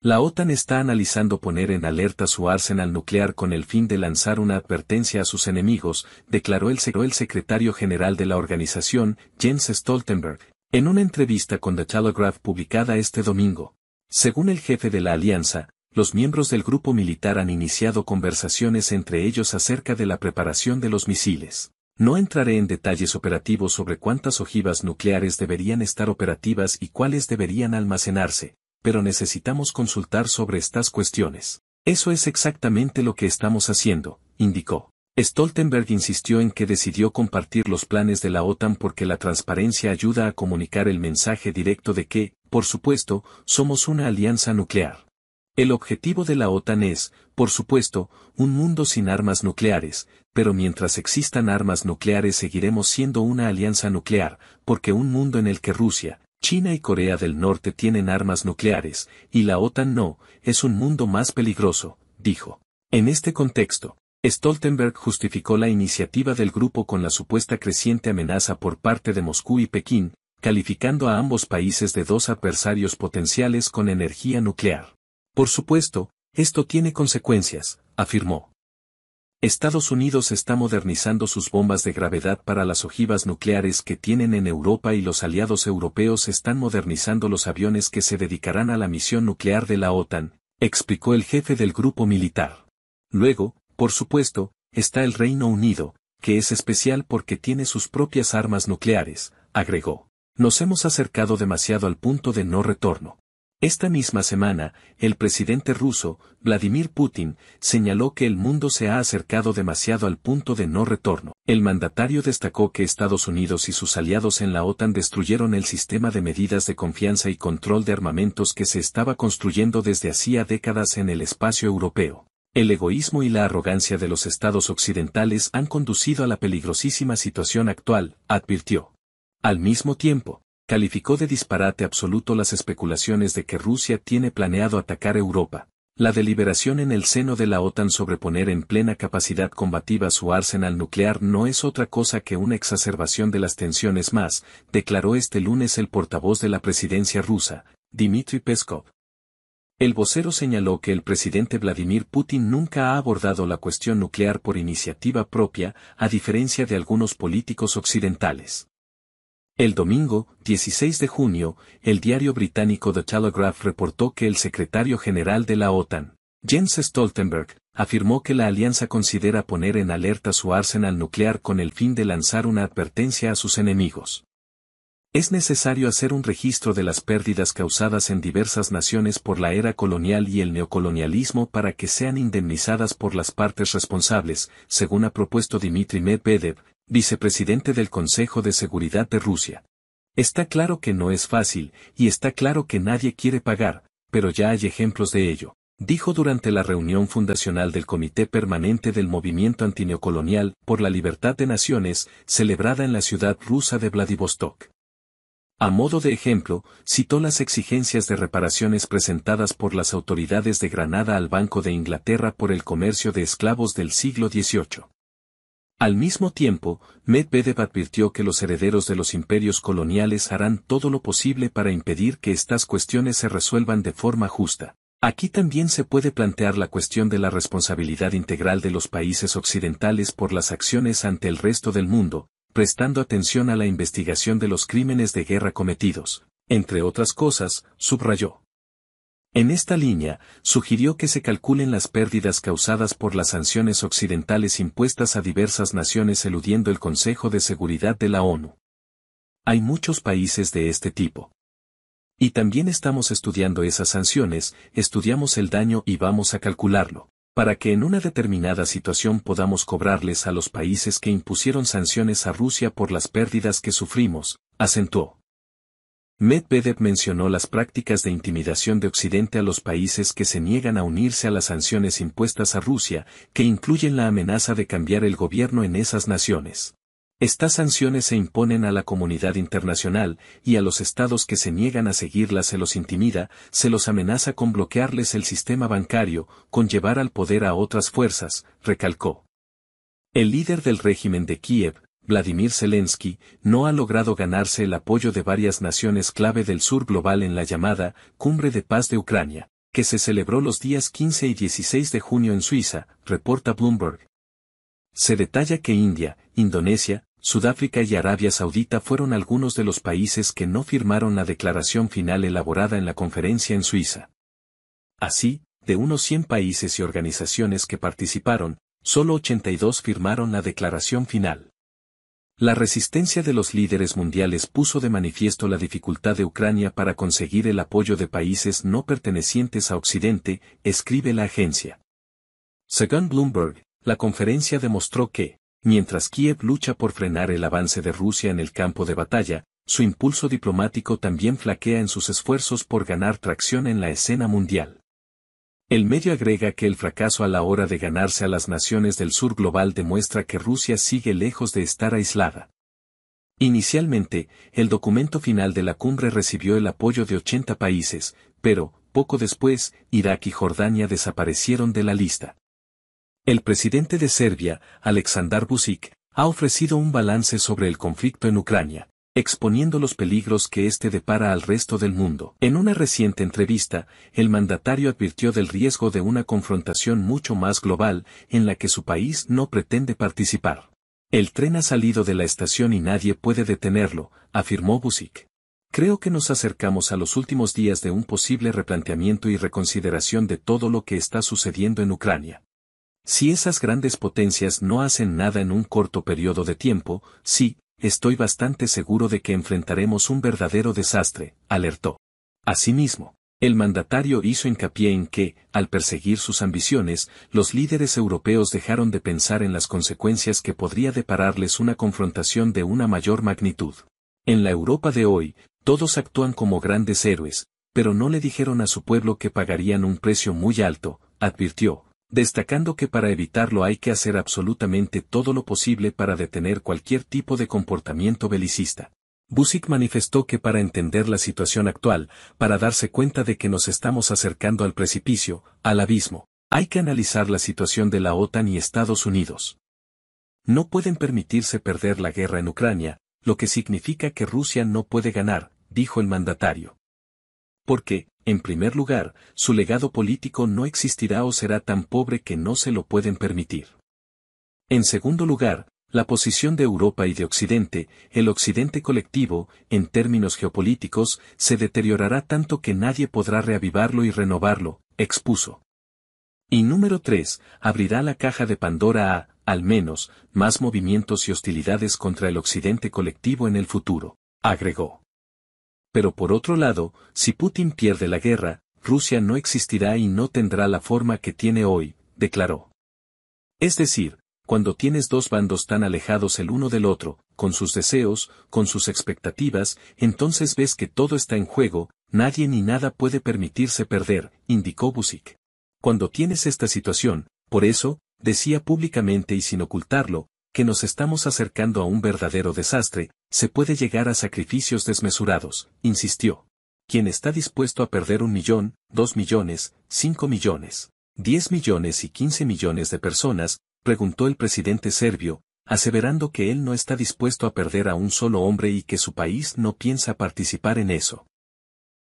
La OTAN está analizando poner en alerta su arsenal nuclear con el fin de lanzar una advertencia a sus enemigos, declaró el, secretario general de la organización, Jens Stoltenberg, en una entrevista con The Telegraph publicada este domingo. Según el jefe de la alianza, los miembros del grupo militar han iniciado conversaciones entre ellos acerca de la preparación de los misiles. No entraré en detalles operativos sobre cuántas ojivas nucleares deberían estar operativas y cuáles deberían almacenarse, pero necesitamos consultar sobre estas cuestiones. Eso es exactamente lo que estamos haciendo, indicó. Stoltenberg insistió en que decidió compartir los planes de la OTAN porque la transparencia ayuda a comunicar el mensaje directo de que, por supuesto, somos una alianza nuclear. El objetivo de la OTAN es, por supuesto, un mundo sin armas nucleares, pero mientras existan armas nucleares seguiremos siendo una alianza nuclear, porque un mundo en el que Rusia, China y Corea del Norte tienen armas nucleares, y la OTAN no, es un mundo más peligroso, dijo. En este contexto, Stoltenberg justificó la iniciativa del grupo con la supuesta creciente amenaza por parte de Moscú y Pekín, calificando a ambos países de dos adversarios potenciales con energía nuclear. Por supuesto, esto tiene consecuencias, afirmó. Estados Unidos está modernizando sus bombas de gravedad para las ojivas nucleares que tienen en Europa y los aliados europeos están modernizando los aviones que se dedicarán a la misión nuclear de la OTAN, explicó el jefe del grupo militar. Luego, por supuesto, está el Reino Unido, que es especial porque tiene sus propias armas nucleares, agregó. Nos hemos acercado demasiado al punto de no retorno. Esta misma semana, el presidente ruso, Vladimir Putin, señaló que el mundo se ha acercado demasiado al punto de no retorno. El mandatario destacó que Estados Unidos y sus aliados en la OTAN destruyeron el sistema de medidas de confianza y control de armamentos que se estaba construyendo desde hacía décadas en el espacio europeo. El egoísmo y la arrogancia de los estados occidentales han conducido a la peligrosísima situación actual, advirtió. Al mismo tiempo, calificó de disparate absoluto las especulaciones de que Rusia tiene planeado atacar Europa. La deliberación en el seno de la OTAN sobre poner en plena capacidad combativa su arsenal nuclear no es otra cosa que una exacerbación de las tensiones más, declaró este lunes el portavoz de la presidencia rusa, Dmitry Peskov. El vocero señaló que el presidente Vladimir Putin nunca ha abordado la cuestión nuclear por iniciativa propia, a diferencia de algunos políticos occidentales. El domingo, 16 de junio, el diario británico The Telegraph reportó que el secretario general de la OTAN, Jens Stoltenberg, afirmó que la alianza considera poner en alerta su arsenal nuclear con el fin de lanzar una advertencia a sus enemigos. Es necesario hacer un registro de las pérdidas causadas en diversas naciones por la era colonial y el neocolonialismo para que sean indemnizadas por las partes responsables, según ha propuesto Dmitry Medvedev, vicepresidente del Consejo de Seguridad de Rusia. Está claro que no es fácil, y está claro que nadie quiere pagar, pero ya hay ejemplos de ello, dijo durante la reunión fundacional del Comité Permanente del Movimiento Antineocolonial por la Libertad de Naciones, celebrada en la ciudad rusa de Vladivostok. A modo de ejemplo, citó las exigencias de reparaciones presentadas por las autoridades de Granada al Banco de Inglaterra por el comercio de esclavos del siglo XVIII. Al mismo tiempo, Medvedev advirtió que los herederos de los imperios coloniales harán todo lo posible para impedir que estas cuestiones se resuelvan de forma justa. Aquí también se puede plantear la cuestión de la responsabilidad integral de los países occidentales por las acciones ante el resto del mundo, prestando atención a la investigación de los crímenes de guerra cometidos, entre otras cosas, subrayó. En esta línea, sugirió que se calculen las pérdidas causadas por las sanciones occidentales impuestas a diversas naciones eludiendo el Consejo de Seguridad de la ONU. Hay muchos países de este tipo. Y también estamos estudiando esas sanciones, estudiamos el daño y vamos a calcularlo, para que en una determinada situación podamos cobrarles a los países que impusieron sanciones a Rusia por las pérdidas que sufrimos, acentuó. Medvedev mencionó las prácticas de intimidación de Occidente a los países que se niegan a unirse a las sanciones impuestas a Rusia, que incluyen la amenaza de cambiar el gobierno en esas naciones. Estas sanciones se imponen a la comunidad internacional, y a los estados que se niegan a seguirlas se los intimida, se los amenaza con bloquearles el sistema bancario, con llevar al poder a otras fuerzas, recalcó. El líder del régimen de Kiev, Vladimir Zelensky no ha logrado ganarse el apoyo de varias naciones clave del sur global en la llamada Cumbre de Paz de Ucrania, que se celebró los días 15 y 16 de junio en Suiza, reporta Bloomberg. Se detalla que India, Indonesia, Sudáfrica y Arabia Saudita fueron algunos de los países que no firmaron la declaración final elaborada en la conferencia en Suiza. Así, de unos 100 países y organizaciones que participaron, solo 82 firmaron la declaración final. La resistencia de los líderes mundiales puso de manifiesto la dificultad de Ucrania para conseguir el apoyo de países no pertenecientes a Occidente, escribe la agencia. Según Bloomberg, la conferencia demostró que, mientras Kiev lucha por frenar el avance de Rusia en el campo de batalla, su impulso diplomático también flaquea en sus esfuerzos por ganar tracción en la escena mundial. El medio agrega que el fracaso a la hora de ganarse a las naciones del sur global demuestra que Rusia sigue lejos de estar aislada. Inicialmente, el documento final de la cumbre recibió el apoyo de 80 países, pero, poco después, Irak y Jordania desaparecieron de la lista. El presidente de Serbia, Aleksandar Vucic, ha ofrecido un balance sobre el conflicto en Ucrania, exponiendo los peligros que éste depara al resto del mundo. En una reciente entrevista, el mandatario advirtió del riesgo de una confrontación mucho más global en la que su país no pretende participar. El tren ha salido de la estación y nadie puede detenerlo, afirmó Busik. Creo que nos acercamos a los últimos días de un posible replanteamiento y reconsideración de todo lo que está sucediendo en Ucrania. Si esas grandes potencias no hacen nada en un corto periodo de tiempo, sí, estoy bastante seguro de que enfrentaremos un verdadero desastre, alertó. Asimismo, el mandatario hizo hincapié en que, al perseguir sus ambiciones, los líderes europeos dejaron de pensar en las consecuencias que podría depararles una confrontación de una mayor magnitud. En la Europa de hoy, todos actúan como grandes héroes, pero no le dijeron a su pueblo que pagarían un precio muy alto, advirtió, destacando que para evitarlo hay que hacer absolutamente todo lo posible para detener cualquier tipo de comportamiento belicista. Busick manifestó que para entender la situación actual, para darse cuenta de que nos estamos acercando al precipicio, al abismo, hay que analizar la situación de la OTAN y Estados Unidos. No pueden permitirse perder la guerra en Ucrania, lo que significa que Rusia no puede ganar, dijo el mandatario. Porque, en primer lugar, su legado político no existirá o será tan pobre que no se lo pueden permitir. En segundo lugar, la posición de Europa y de Occidente, el Occidente colectivo, en términos geopolíticos, se deteriorará tanto que nadie podrá reavivarlo y renovarlo, expuso. Y número 3, abrirá la caja de Pandora a, al menos, más movimientos y hostilidades contra el Occidente colectivo en el futuro, agregó. Pero por otro lado, si Putin pierde la guerra, Rusia no existirá y no tendrá la forma que tiene hoy, declaró. Es decir, cuando tienes dos bandos tan alejados el uno del otro, con sus deseos, con sus expectativas, entonces ves que todo está en juego, nadie ni nada puede permitirse perder, indicó Busik. Cuando tienes esta situación, por eso, decía públicamente y sin ocultarlo, que nos estamos acercando a un verdadero desastre, se puede llegar a sacrificios desmesurados, insistió. Quien está dispuesto a perder un millón, dos millones, cinco millones, diez millones y quince millones de personas, preguntó el presidente serbio, aseverando que él no está dispuesto a perder a un solo hombre y que su país no piensa participar en eso.